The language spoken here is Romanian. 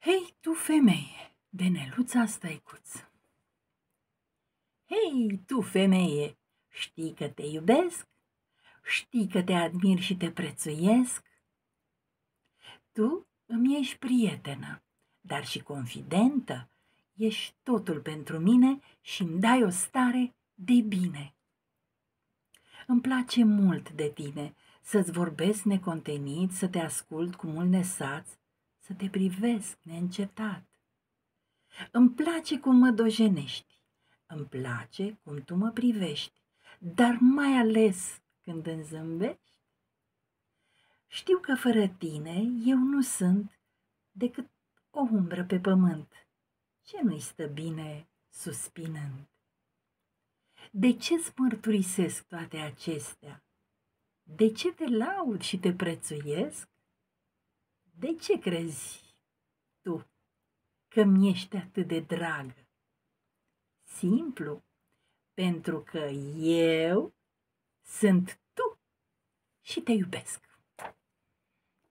Hei, tu femeie, de Neluța Stăicuț Hei, tu femeie, știi că te iubesc? Știi că te admir și te prețuiesc? Tu îmi ești prietenă, dar și confidentă, ești totul pentru mine și îmi dai o stare de bine. Îmi place mult de tine, să-ți vorbesc necontenit, să te ascult cu mult nesați, să te privesc neîncetat. Îmi place cum mă dojenești, îmi place cum tu mă privești, dar mai ales când îmi zâmbești. Știu că fără tine eu nu sunt decât o umbră pe pământ. Ce nu-i stă bine suspinând? De ce-ți mărturisesc toate acestea? De ce te laud și te prețuiesc? De ce crezi tu că mi-ești atât de dragă? Simplu, pentru că eu sunt tu și te iubesc.